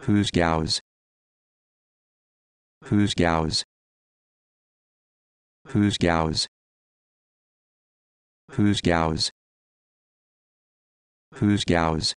Whose gows? Whose gows? Whose gows? Whose gows? Whose gows?